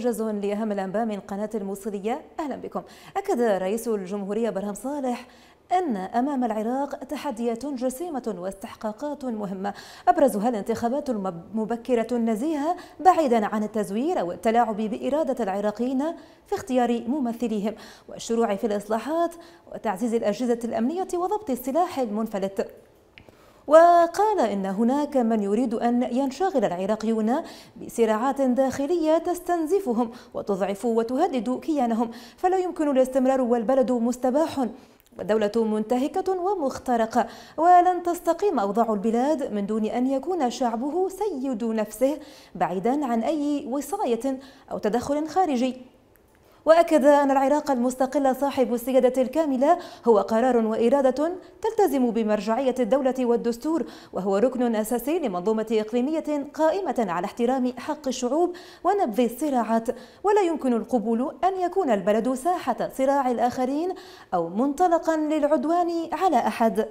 موجز لأهم الأنباء من قناة الموصلية أهلا بكم أكد رئيس الجمهورية برهم صالح أن أمام العراق تحديات جسيمة واستحقاقات مهمة أبرزها الانتخابات المبكرة النزيهة بعيدا عن التزوير أو التلاعب بإرادة العراقيين في اختيار ممثليهم والشروع في الإصلاحات وتعزيز الأجهزة الأمنية وضبط السلاح المنفلت وقال إن هناك من يريد أن ينشغل العراقيون بصراعات داخلية تستنزفهم وتضعف وتهدد كيانهم فلا يمكن الاستمرار والبلد مستباح والدولة منتهكة ومخترقة ولن تستقيم أوضاع البلاد من دون أن يكون شعبه سيد نفسه بعيدا عن أي وصاية أو تدخل خارجي وأكد أن العراق المستقل صاحب السيادة الكاملة هو قرار وإرادة تلتزم بمرجعية الدولة والدستور وهو ركن أساسي لمنظومة إقليمية قائمة على احترام حق الشعوب ونبذ الصراعات ولا يمكن القبول أن يكون البلد ساحة صراع الآخرين أو منطلقا للعدوان على أحد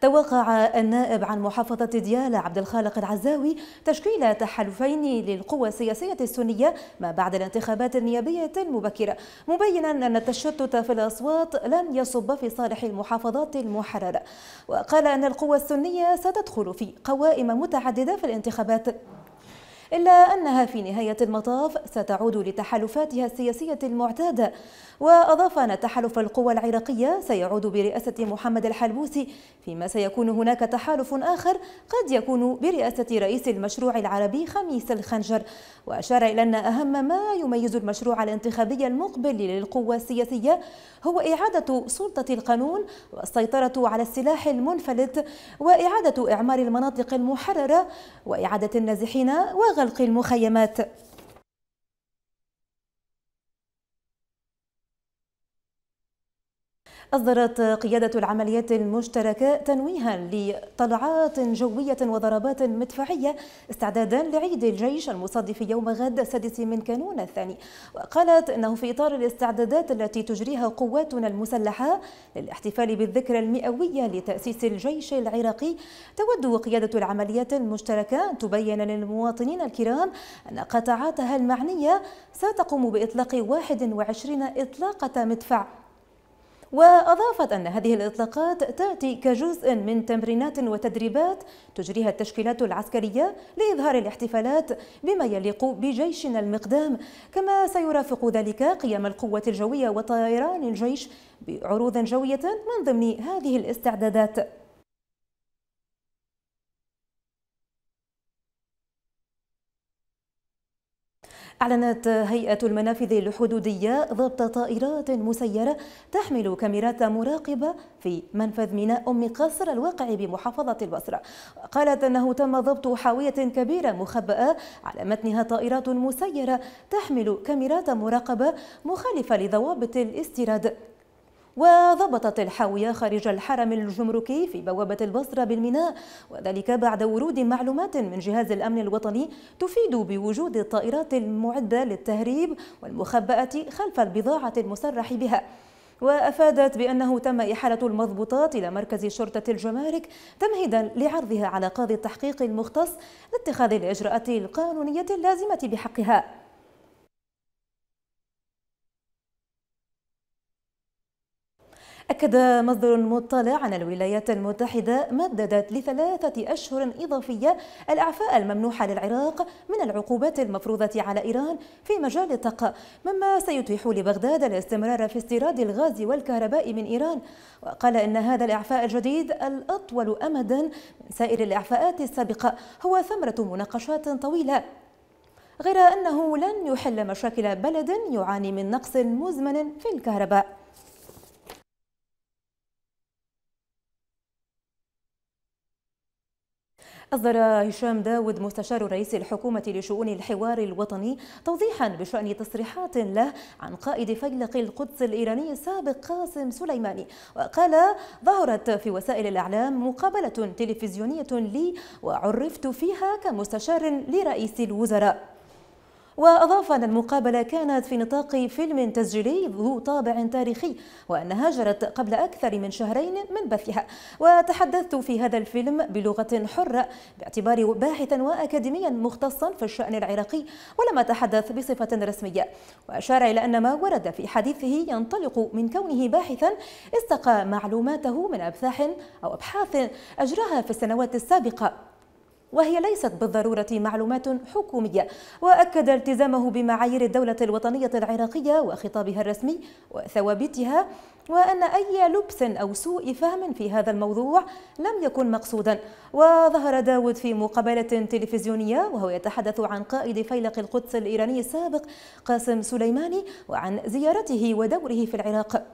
توقع النائب عن محافظة ديالى عبد الخالق العزاوي تشكيل تحالفين للقوى السياسية السنية ما بعد الانتخابات النيابية المبكرة مبينا أن التشتت في الأصوات لن يصب في صالح المحافظات المحررة وقال أن القوى السنية ستدخل في قوائم متعددة في الانتخابات إلا أنها في نهاية المطاف ستعود لتحالفاتها السياسية المعتادة وأضاف أن تحالف القوى العراقية سيعود برئاسة محمد الحلبوسي فيما سيكون هناك تحالف آخر قد يكون برئاسة رئيس المشروع العربي خميس الخنجر وأشار إلى أن أهم ما يميز المشروع الانتخابي المقبل للقوى السياسية هو إعادة سلطة القانون والسيطرة على السلاح المنفلت وإعادة إعمار المناطق المحررة وإعادة النازحين وغيرهم وغلق المخيمات أصدرت قيادة العمليات المشتركة تنويها لطلعات جوية وضربات مدفعية استعدادا لعيد الجيش المصادف يوم غد السادس من كانون الثاني وقالت أنه في إطار الاستعدادات التي تجريها قواتنا المسلحة للاحتفال بالذكرى المئوية لتأسيس الجيش العراقي تود قيادة العمليات المشتركة أن تبين للمواطنين الكرام أن قطاعاتها المعنية ستقوم بإطلاق 21 إطلاقة مدفع وأضافت أن هذه الإطلاقات تأتي كجزء من تمرينات وتدريبات تجريها التشكيلات العسكرية لإظهار الاحتفالات بما يليق بجيشنا المقدام كما سيرافق ذلك قيام القوة الجوية وطيران الجيش بعروض جوية من ضمن هذه الاستعدادات أعلنت هيئة المنافذ الحدودية ضبط طائرات مسيرة تحمل كاميرات مراقبة في منفذ ميناء أم قصر الواقع بمحافظة البصرة قالت أنه تم ضبط حاوية كبيرة مخبأة على متنها طائرات مسيرة تحمل كاميرات مراقبة مخالفة لضوابط الاستيراد وضبطت الحاوية خارج الحرم الجمركي في بوابة البصرة بالميناء وذلك بعد ورود معلومات من جهاز الأمن الوطني تفيد بوجود الطائرات المعدة للتهريب والمخبأة خلف البضاعة المسرح بها وأفادت بأنه تم إحالة المضبوطات إلى مركز شرطة الجمارك تمهيدا لعرضها على قاضي التحقيق المختص لاتخاذ الإجراءات القانونية اللازمة بحقها أكد مصدر مطلع أن الولايات المتحدة مددت لثلاثة أشهر إضافية الأعفاء الممنوحة للعراق من العقوبات المفروضة على إيران في مجال الطاقة مما سيتيح لبغداد الاستمرار في استيراد الغاز والكهرباء من إيران وقال إن هذا الإعفاء الجديد الأطول أمدا من سائر الإعفاءات السابقة هو ثمرة مناقشات طويلة غير أنه لن يحل مشاكل بلد يعاني من نقص مزمن في الكهرباء أصدر هشام داود مستشار رئيس الحكومة لشؤون الحوار الوطني توضيحا بشأن تصريحات له عن قائد فيلق القدس الإيراني السابق قاسم سليماني وقال ظهرت في وسائل الإعلام مقابلة تلفزيونية لي وعرفت فيها كمستشار لرئيس الوزراء وأضاف أن المقابلة كانت في نطاق فيلم تسجيلي ذو طابع تاريخي وأنها جرت قبل أكثر من شهرين من بثها وتحدثت في هذا الفيلم بلغة حرة باعتباري باحثا وأكاديميا مختصا في الشأن العراقي ولم أتحدث بصفة رسمية وأشار إلى أن ما ورد في حديثه ينطلق من كونه باحثا استقى معلوماته من أبحاث أو أبحاث أجراها في السنوات السابقة وهي ليست بالضرورة معلومات حكومية وأكد التزامه بمعايير الدولة الوطنية العراقية وخطابها الرسمي وثوابتها وأن أي لبس أو سوء فهم في هذا الموضوع لم يكن مقصودا وظهر داود في مقابلة تلفزيونية وهو يتحدث عن قائد فيلق القدس الإيراني السابق قاسم سليماني وعن زيارته ودوره في العراق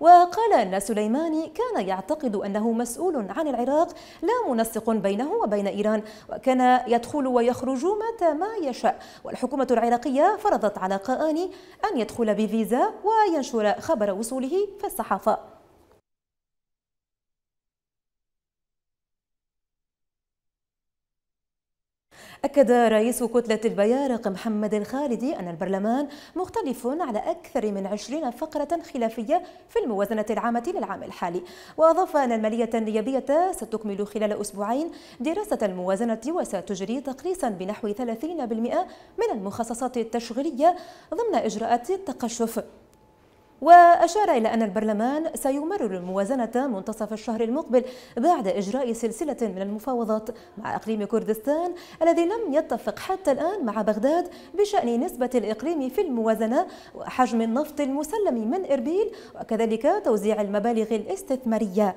وقال أن سليماني كان يعتقد أنه مسؤول عن العراق لا منسق بينه وبين إيران وكان يدخل ويخرج متى ما يشاء والحكومة العراقية فرضت على قاني أن يدخل بفيزا وينشر خبر وصوله في الصحافة أكد رئيس كتلة البيارق محمد الخالدي أن البرلمان مختلف على أكثر من 20 فقرة خلافية في الموازنة العامة للعام الحالي وأضاف أن المالية النيابية ستكمل خلال أسبوعين دراسة الموازنة وستجري تقليصا بنحو 30% من المخصصات التشغيلية ضمن إجراءات التقشف وأشار إلى أن البرلمان سيمرر الموازنة منتصف الشهر المقبل بعد إجراء سلسلة من المفاوضات مع إقليم كردستان الذي لم يتفق حتى الآن مع بغداد بشأن نسبة الإقليم في الموازنة وحجم النفط المسلم من إربيل وكذلك توزيع المبالغ الاستثمارية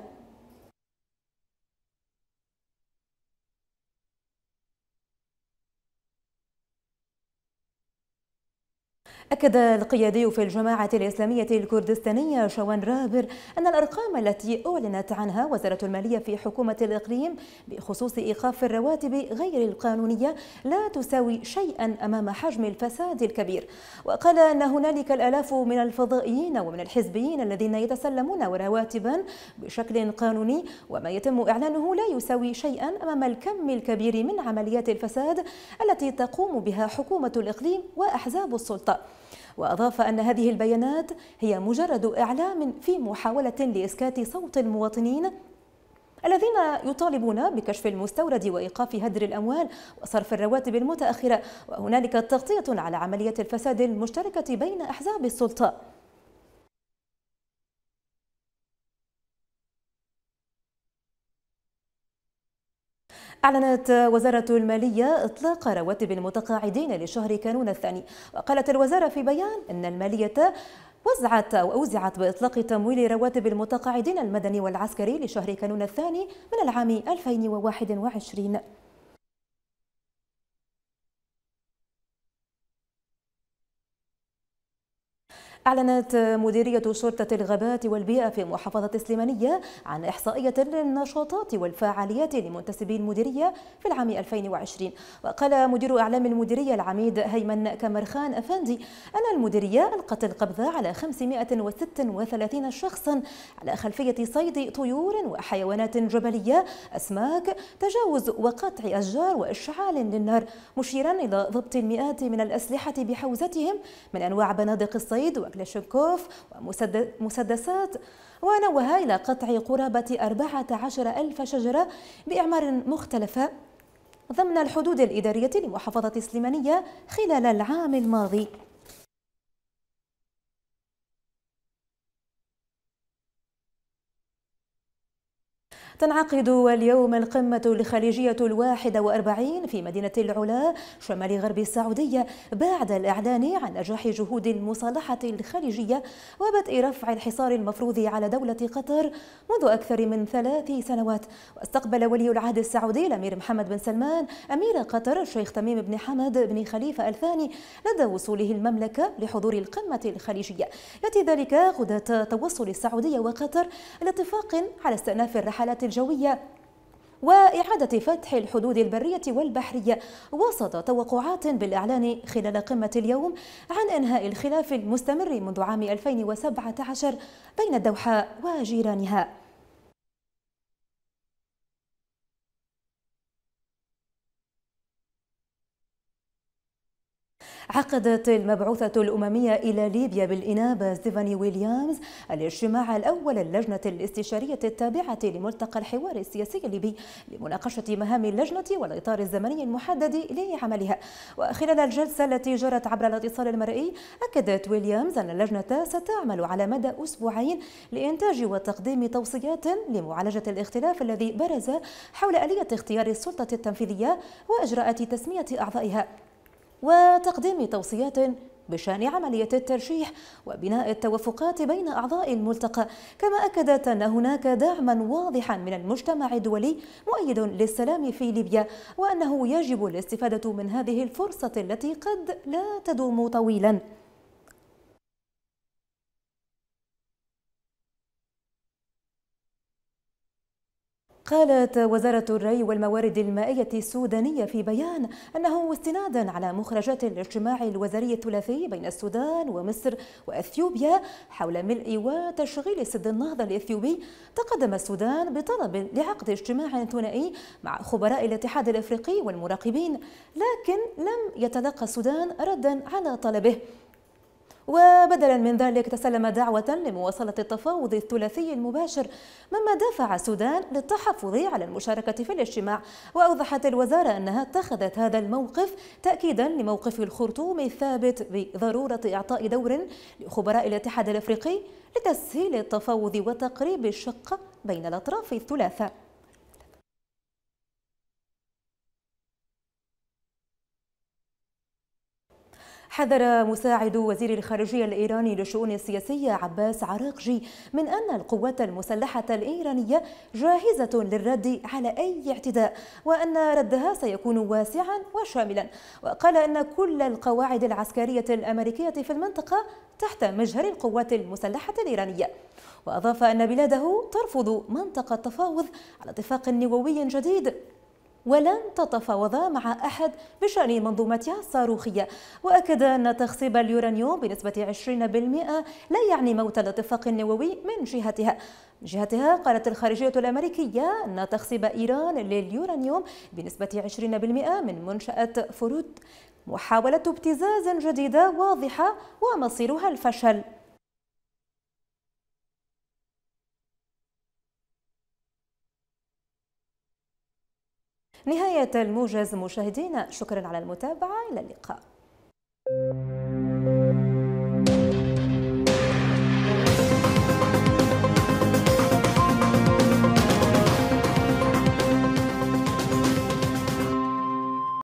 أكد القيادي في الجماعة الإسلامية الكردستانية شوان رابر أن الأرقام التي أعلنت عنها وزارة المالية في حكومة الإقليم بخصوص إيقاف الرواتب غير القانونية لا تساوي شيئا أمام حجم الفساد الكبير وقال أن هنالك الآلاف من الفضائيين ومن الحزبيين الذين يتسلمون رواتبا بشكل قانوني وما يتم إعلانه لا يساوي شيئا أمام الكم الكبير من عمليات الفساد التي تقوم بها حكومة الإقليم وأحزاب السلطة وأضاف أن هذه البيانات هي مجرد إعلام في محاولة لإسكات صوت المواطنين الذين يطالبون بكشف المستورد وايقاف هدر الاموال وصرف الرواتب المتاخره وهنالك تغطيه على عمليه الفساد المشتركه بين احزاب السلطه أعلنت وزارة المالية إطلاق رواتب المتقاعدين لشهر كانون الثاني وقالت الوزارة في بيان أن المالية وزعت أو أوزعت بإطلاق تمويل رواتب المتقاعدين المدني والعسكري لشهر كانون الثاني من العام 2021 أعلنت مديرية شرطة الغابات والبيئة في محافظة السليمانية عن إحصائية للنشاطات والفعاليات لمنتسبي المديرية في العام 2020 وقال مدير أعلام المديرية العميد هيمن كمرخان أفندي أن المديرية ألقت القبض على 536 شخصا على خلفية صيد طيور وحيوانات جبلية أسماك تجاوز وقطع أشجار وإشعال للنار مشيرا إلى ضبط المئات من الأسلحة بحوزتهم من أنواع بنادق الصيد وكلاشينكوف ومسدسات ونوه إلى قطع قرابة 14 ألف شجرة بأعمار مختلفة ضمن الحدود الإدارية لمحافظة سليمانية خلال العام الماضي تنعقد اليوم القمة الخليجية الواحدة وأربعين في مدينة العلا شمال غرب السعودية بعد الإعلان عن نجاح جهود المصالحة الخليجية وبدء رفع الحصار المفروض على دولة قطر منذ أكثر من ثلاث سنوات واستقبل ولي العهد السعودي الأمير محمد بن سلمان أمير قطر الشيخ تميم بن حمد بن خليفة الثاني لدى وصوله المملكة لحضور القمة الخليجية يأتي ذلك غداة توصل السعودية وقطر لاتفاق على استئناف الرحلات الجوية وإعادة فتح الحدود البرية والبحرية وسط توقعات بالإعلان خلال قمة اليوم عن إنهاء الخلاف المستمر منذ عام 2017 بين الدوحة وجيرانها عقدت المبعوثة الأممية إلى ليبيا بالإنابة ستيفاني ويليامز الاجتماع الأول اللجنة الاستشارية التابعة لملتقى الحوار السياسي الليبي لمناقشة مهام اللجنة والإطار الزمني المحدد لعملها وخلال الجلسة التي جرت عبر الاتصال المرئي أكدت ويليامز أن اللجنة ستعمل على مدى أسبوعين لإنتاج وتقديم توصيات لمعالجة الاختلاف الذي برز حول آلية اختيار السلطة التنفيذية وإجراءات تسمية أعضائها وتقديم توصيات بشان عملية الترشيح وبناء التوافقات بين أعضاء الملتقى كما أكدت أن هناك دعما واضحا من المجتمع الدولي مؤيد للسلام في ليبيا وأنه يجب الاستفادة من هذه الفرصة التي قد لا تدوم طويلا قالت وزارة الري والموارد المائية السودانية في بيان أنه استنادا على مخرجات الاجتماع الوزاري الثلاثي بين السودان ومصر وأثيوبيا حول ملء وتشغيل سد النهضة الإثيوبي تقدم السودان بطلب لعقد اجتماع ثنائي مع خبراء الاتحاد الأفريقي والمراقبين لكن لم يتلقى السودان ردا على طلبه وبدلا من ذلك تسلم دعوة لمواصلة التفاوض الثلاثي المباشر مما دافع السودان للتحفظ على المشاركة في الاجتماع وأوضحت الوزارة أنها اتخذت هذا الموقف تأكيدا لموقف الخرطوم الثابت بضرورة إعطاء دور لخبراء الاتحاد الأفريقي لتسهيل التفاوض وتقريب الشقة بين الأطراف الثلاثة حذر مساعد وزير الخارجية الإيراني للشؤون السياسية عباس عراقجي من أن القوات المسلحة الإيرانية جاهزة للرد على أي اعتداء وأن ردها سيكون واسعا وشاملا وقال أن كل القواعد العسكرية الأمريكية في المنطقة تحت مجهر القوات المسلحة الإيرانية وأضاف أن بلاده ترفض منطقة تفاوض على اتفاق نووي جديد ولن تتفاوض مع أحد بشأن منظومتها الصاروخية وأكد أن تخصيب اليورانيوم بنسبة 20% لا يعني موت الاتفاق النووي من جهتها من جهتها قالت الخارجية الأمريكية أن تخصيب إيران لليورانيوم بنسبة 20% من منشأة فرود محاولة ابتزاز جديدة واضحة ومصيرها الفشل نهاية الموجز مشاهدينا شكرا على المتابعة إلى اللقاء